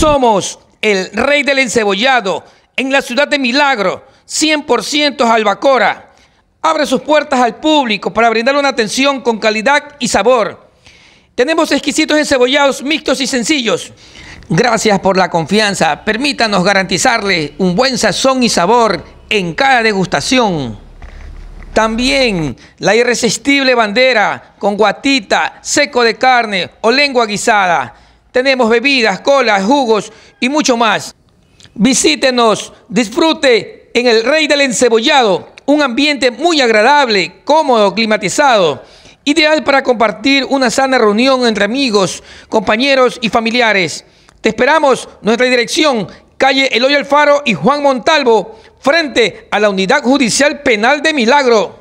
Somos el rey del encebollado en la ciudad de Milagro, 100% albacora. Abre sus puertas al público para brindarle una atención con calidad y sabor. Tenemos exquisitos encebollados mixtos y sencillos. Gracias por la confianza. Permítanos garantizarle un buen sazón y sabor en cada degustación. También la irresistible bandera con guatita, seco de carne o lengua guisada tenemos bebidas, colas, jugos y mucho más. Visítenos, disfrute en el Rey del Encebollado, un ambiente muy agradable, cómodo, climatizado, ideal para compartir una sana reunión entre amigos, compañeros y familiares. Te esperamos, nuestra dirección, calle Eloy Alfaro y Juan Montalvo, frente a la Unidad Judicial Penal de Milagro.